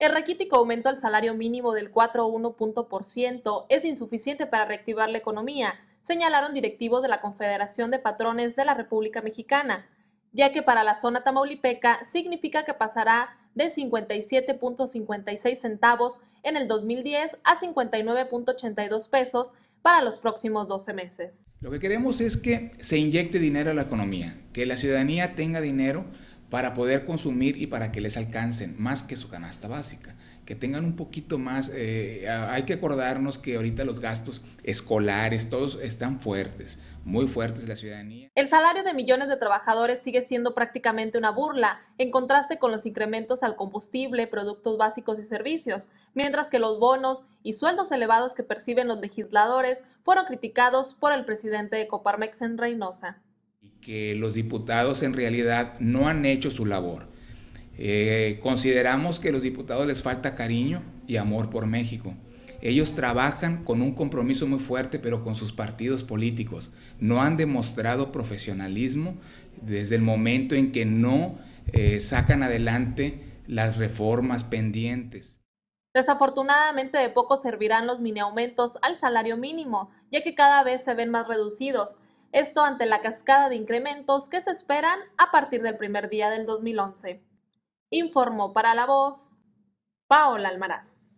El raquítico aumento al salario mínimo del 4,1% es insuficiente para reactivar la economía, señalaron directivos de la Confederación de Patrones de la República Mexicana, ya que para la zona tamaulipeca significa que pasará de 57.56 centavos en el 2010 a 59.82 pesos para los próximos 12 meses. Lo que queremos es que se inyecte dinero a la economía, que la ciudadanía tenga dinero para poder consumir y para que les alcancen más que su canasta básica, que tengan un poquito más. Eh, hay que acordarnos que ahorita los gastos escolares, todos están fuertes, muy fuertes la ciudadanía. El salario de millones de trabajadores sigue siendo prácticamente una burla, en contraste con los incrementos al combustible, productos básicos y servicios, mientras que los bonos y sueldos elevados que perciben los legisladores fueron criticados por el presidente de Coparmex en Reynosa los diputados en realidad no han hecho su labor. Eh, consideramos que los diputados les falta cariño y amor por México. Ellos trabajan con un compromiso muy fuerte, pero con sus partidos políticos. No han demostrado profesionalismo desde el momento en que no eh, sacan adelante las reformas pendientes. Desafortunadamente, de poco servirán los mini aumentos al salario mínimo, ya que cada vez se ven más reducidos esto ante la cascada de incrementos que se esperan a partir del primer día del 2011. Informó para la voz Paola Almaraz.